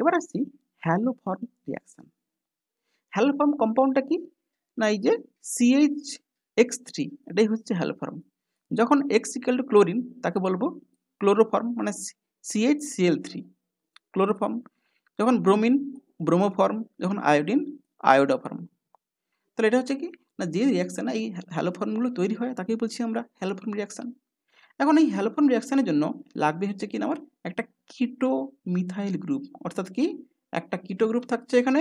এবার আসছি haloform reaction haloform কম্পাউন্ডটা কি না এই যে সিএইচ এক্স থ্রি এটাই হচ্ছে হ্যালোফর্ম যখন এক্স ইকাল টু ক্লোরিন তাকে বলবো ক্লোরোফর্ম মানে সিএইচ সিএল থ্রি ক্লোরোফর্ম যখন ব্রোমিন ব্রোমোফর্ম যখন আয়োডিন আয়োডোফর্ম তাহলে এটা হচ্ছে কি না যে রিয়াকশান এই হ্যালোফর্মগুলো তৈরি হয় তাকেই বলছি আমরা হ্যালোফর্ম রিয়াকশান এখন এই হ্যালোফর্ম রিয়াকশানের জন্য লাগবে হচ্ছে কি না আমার একটা কিটো মিথাইল গ্রুপ অর্থাৎ কি একটা কিটো গ্রুপ থাকছে এখানে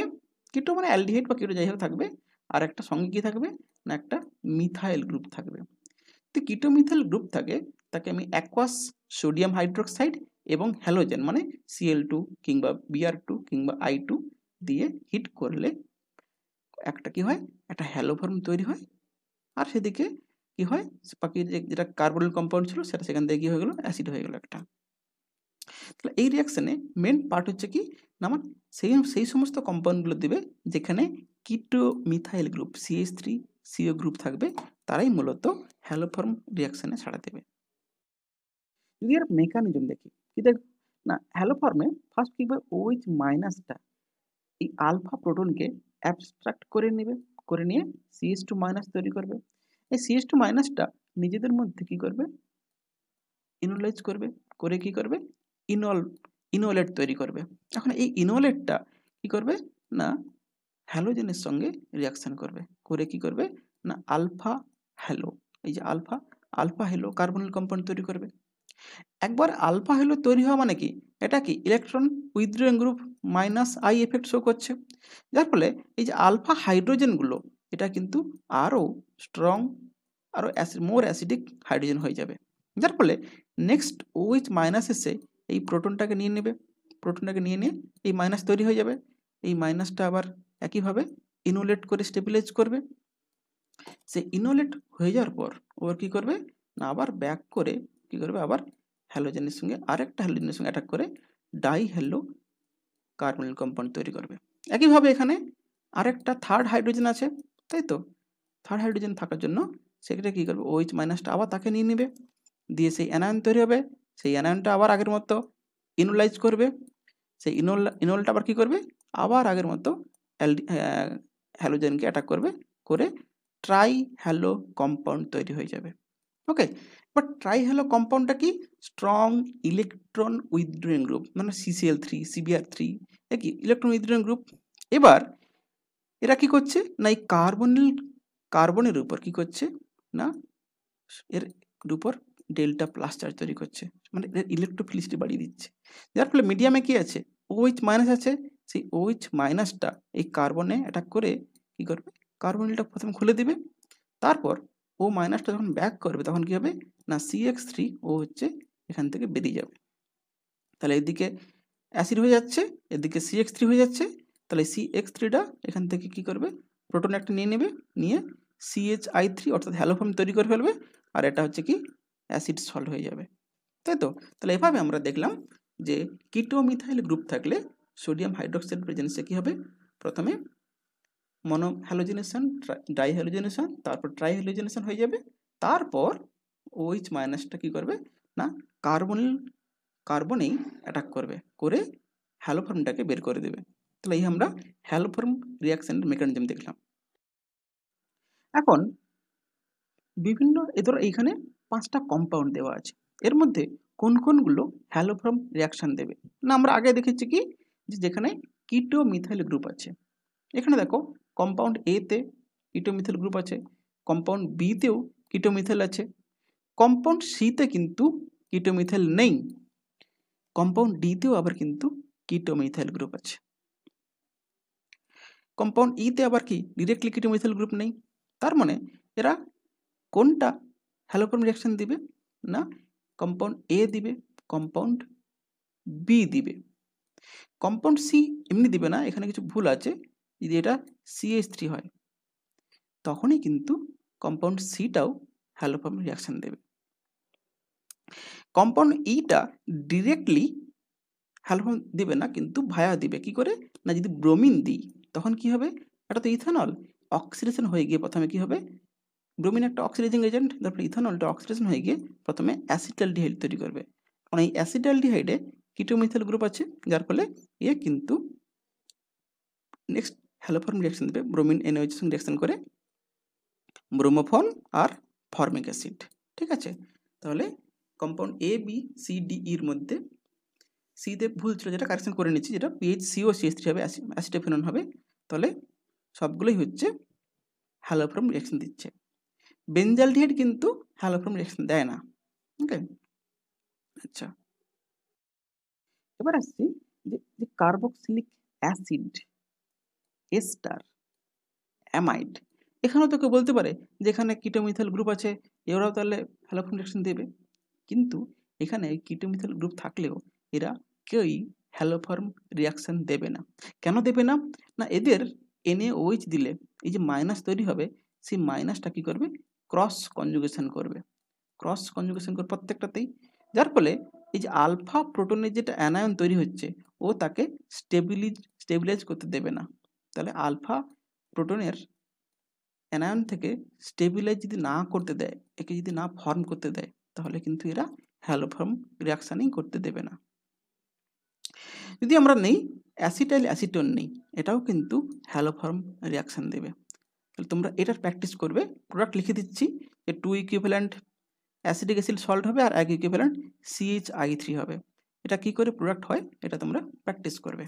কিটো মানে অ্যালডিহাইড বা কিটো যাই হোক থাকবে আর একটা সঙ্গে কি থাকবে না একটা মিথাইল গ্রুপ থাকবে তো কিটো মিথাইল গ্রুপ থাকে তাকে আমি অ্যাকোয়াস সোডিয়াম হাইড্রোক্সাইড এবং হ্যালোজেন মানে সিএল টু কিংবা বিআর টু কিংবা আই টু দিয়ে হিট করলে একটা কি হয় একটা হ্যালো ফর্ম তৈরি হয় আর সেদিকে কি হয় পাখির যেটা কার্বন কম্পাউন্ড ছিল সেটা সেখান থেকে কী হয়ে গেলো অ্যাসিড হয়ে গেলো একটা তাহলে এই রিয়াকশানে মেন পার্ট হচ্ছে কি না আমার সেই সেই সমস্ত কম্পাউন্ডগুলো দেবে যেখানে keto methyl group CS three CO group থাকবে তারাই মূলত হ্যালোফর্ম রিয়াকশানে ছাড়া দেবে যদি মেকানিজম দেখি কি দেখ না হ্যালোফর্মে ফার্স্ট কি ওইচ মাইনাসটা এই আলফা প্রোটনকে অ্যাবস্ট্রাক্ট করে নেবে করে নিয়ে সিএস টু মাইনাস তৈরি করবে এই সিএস টু মাইনাসটা নিজেদের মধ্যে কি করবে ইনোলাইজ করবে করে কি করবে ইনল ইনোলেট তৈরি করবে এখন এই ইনোলেটটা কি করবে না হ্যালোজেনের সঙ্গে রিয়াকশান করবে করে কি করবে না আলফা হ্যালো এই যে alpha alpha halo carbonyl compound তৈরি করবে একবার আলফা হ্যালো তৈরি হওয়া মানে কি এটা কি electron withdrawing group minus I effect show করছে যার ফলে এই যে আলফা হাইড্রোজেনগুলো এটা কিন্তু আরও স্ট্রং আরও অ্যাসিড মোর অ্যাসিডিক হাইড্রোজেন হয়ে যাবে যার ফলে নেক্সট ওইচ মাইনাস এসে এই প্রোটনটাকে নিয়ে নেবে প্রোটনটাকে নিয়ে নিয়ে এই মাইনাস তৈরি হয়ে যাবে এই মাইনাসটা আবার একইভাবে ইনোলেট করে স্টেবিলাইজ করবে সে ইনোলেট হয়ে যাওয়ার পর ওর কী করবে না আবার ব্যাক করে কি করবে আবার হ্যালোজেনের সঙ্গে আরেকটা হ্যালোজেনের সঙ্গে অ্যাটাক করে ডাই হ্যালো কার্বনিল কম্পাউন্ড তৈরি করবে একইভাবে এখানে আরেকটা থার্ড হাইড্রোজেন আছে তাই তো থার্ড হাইড্রোজেন থাকার জন্য সেক্ষেত্রে কী করবে ওইচ মাইনাসটা আবার তাকে নিয়ে নেবে দিয়ে সেই অ্যানায়ন তৈরি হবে সেই অ্যানায়নটা আবার আগের মতো ইনোলাইজ করবে সেই ইনোল ইনোলটা আবার কী করবে আবার আগের মতো অ্যালডি হ্যালোজেনকে অ্যাটাক করবে করে ট্রাই হ্যালো কম্পাউন্ড তৈরি হয়ে যাবে ওকে বাট ট্রাই হ্যালো কম্পাউন্ডটা কি স্ট্রং ইলেকট্রন উইথড্রয়িং গ্রুপ মানে সিসিএল থ্রি সিবিআর থ্রি এই কি ইলেকট্রন উইথড্রয়িং গ্রুপ এবার এরা কি করছে না এই কার্বনিল কার্বনের উপর কি করছে না এর উপর ডেল্টা প্লাস চার্জ তৈরি করছে মানে ইলেকট্রোফিলিসিটি বাড়িয়ে দিচ্ছে যার ফলে মিডিয়ামে কী আছে ওইচ মাইনাস আছে সেই ওইচ মাইনাসটা এই কার্বনে অ্যাটাক করে কী করবে কার্বনটা প্রথমে খুলে দিবে তারপর ও মাইনাসটা যখন ব্যাক করবে তখন কী হবে না সি এক্স থ্রি ও হচ্ছে এখান থেকে বেরিয়ে যাবে তাহলে এদিকে অ্যাসিড হয়ে যাচ্ছে এদিকে সি এক্স থ্রি হয়ে যাচ্ছে তাহলে সি এক্স থ্রিটা এখান থেকে কী করবে প্রোটন একটা নিয়ে নেবে নিয়ে সি এইচ আই থ্রি অর্থাৎ হ্যালোফর্ম তৈরি করে ফেলবে আর এটা হচ্ছে কি অ্যাসিড সল্ট হয়ে যাবে তাই তো তাহলে এভাবে আমরা দেখলাম যে কিটোমিথাইল গ্রুপ থাকলে সোডিয়াম হাইড্রোক্সাইড প্রেজেন্সে কী হবে প্রথমে মনো হ্যালোজেনেশন ডাই হ্যালোজেনেশন তারপর ট্রাই হ্যালোজেনেশন হয়ে যাবে তারপর ওইচ মাইনাসটা কী করবে না কার্বন কার্বনেই অ্যাটাক করবে করে হ্যালোফর্মটাকে বের করে দেবে তাহলে এই আমরা হ্যালোফর্ম রিয়াকশানের মেকানিজম দেখলাম এখন বিভিন্ন এদের এইখানে পাঁচটা কম্পাউন্ড দেওয়া আছে এর মধ্যে কোন কোনগুলো হ্যালোফ্রম রিয়াকশান দেবে না আমরা আগে দেখেছি কি যে যেখানে কিটো মিথাইল গ্রুপ আছে এখানে দেখো কম্পাউন্ড এতে কিটো মিথাইল গ্রুপ আছে কম্পাউন্ড বিতেও কিটো মিথাইল আছে কম্পাউন্ড সিতে কিন্তু কিটো মিথাইল নেই কম্পাউন্ড ডিতেও আবার কিন্তু কিটো মিথাইল গ্রুপ আছে কম্পাউন্ড ইতে e আবার কি ডিরেক্টলি কিটো মিথাইল গ্রুপ নেই তার মানে এরা কোনটা হ্যালোক্রোম রিয়াকশান দিবে না কম্পাউন্ড এ দিবে কম্পাউন্ড বি দিবে কম্পাউন্ড সি এমনি দিবে না এখানে কিছু ভুল আছে যদি এটা সিএস থ্রি হয় তখনই কিন্তু কম্পাউন্ড সিটাও হ্যালোফর্ম রিয়াকশান দেবে কম্পাউন্ড ইটা ডিরেক্টলি হ্যালোফর্ম দেবে না কিন্তু ভায়া দিবে কি করে না যদি ব্রোমিন দিই তখন কি হবে এটা তো ইথানল অক্সিডেশন হয়ে গিয়ে প্রথমে কি হবে ব্রোমিন একটা অক্সিডাইজিং এজেন্ট তারপরে ইথানলটা অক্সিডেশন হয়ে গিয়ে প্রথমে অ্যাসিটালডিহাইড তৈরি করবে কারণ এই অ্যাসিটালডিহাইডে কিটোমিথাইল গ্রুপ আছে যার ফলে এ ইয়ে কিন্তু নেক্সট হ্যালোফর্ম রিয়াকশন দেবে ব্রোমিন এনওএইচেশন রিয়াকশন করে ব্রোমোফন আর ফর্মিক অ্যাসিড ঠিক আছে তাহলে compound A B C D ইর মধ্যে সিতে ভুল ছিল যেটা কারেকশন করে নিচ্ছি যেটা পিএইচ সিও সিএস থ্রি হবে অ্যাসিডোফেনন হবে তাহলে সবগুলোই হচ্ছে হ্যালোফর্ম রিয়াকশন দিচ্ছে বেঞ্জালডিহাইড কিন্তু হ্যালোফ্রম রিয়াকশন দেয় না ওকে আচ্ছা এবার আসছি যে কার্বক্সিলিক অ্যাসিড এস্টার অ্যামাইড এখানেও তো কেউ বলতে পারে যেখানে কিটোমিথাল গ্রুপ আছে এরাও তাহলে হ্যালোফ্রম রিয়াকশন দেবে কিন্তু এখানে কিটোমিথাল গ্রুপ থাকলেও এরা কেউই হ্যালোফর্ম রিয়াকশন দেবে না কেন দেবে না না এদের এনএ ওইচ দিলে এই যে মাইনাস তৈরি হবে সেই মাইনাসটা কী করবে ক্রস কনজুগেশন করবে ক্রস কনজুগেশন করবে প্রত্যেকটাতেই যার ফলে এই যে আলফা প্রোটনের যেটা অ্যানায়ন তৈরি হচ্ছে ও তাকে স্টেবিলিজ স্টেবিলাইজ করতে দেবে না তাহলে আলফা প্রোটনের অ্যানায়ন থেকে স্টেবিলাইজ যদি না করতে দেয় একে যদি না ফর্ম করতে দেয় তাহলে কিন্তু এরা হ্যালোফর্ম রিয়াকশানই করতে দেবে না যদি আমরা নেই অ্যাসিটাইল অ্যাসিটোন নেই এটাও কিন্তু হ্যালোফর্ম রিয়াকশান দেবে তাহলে তোমরা এটার প্র্যাকটিস করবে প্রোডাক্ট লিখে দিচ্ছি যে two equivalent acidic acid salt হবে আর এক ইকুইভ্যালেন্ট সিএইচ আই থ্রি হবে এটা কি করে প্রোডাক্ট হয় এটা তোমরা প্র্যাকটিস করবে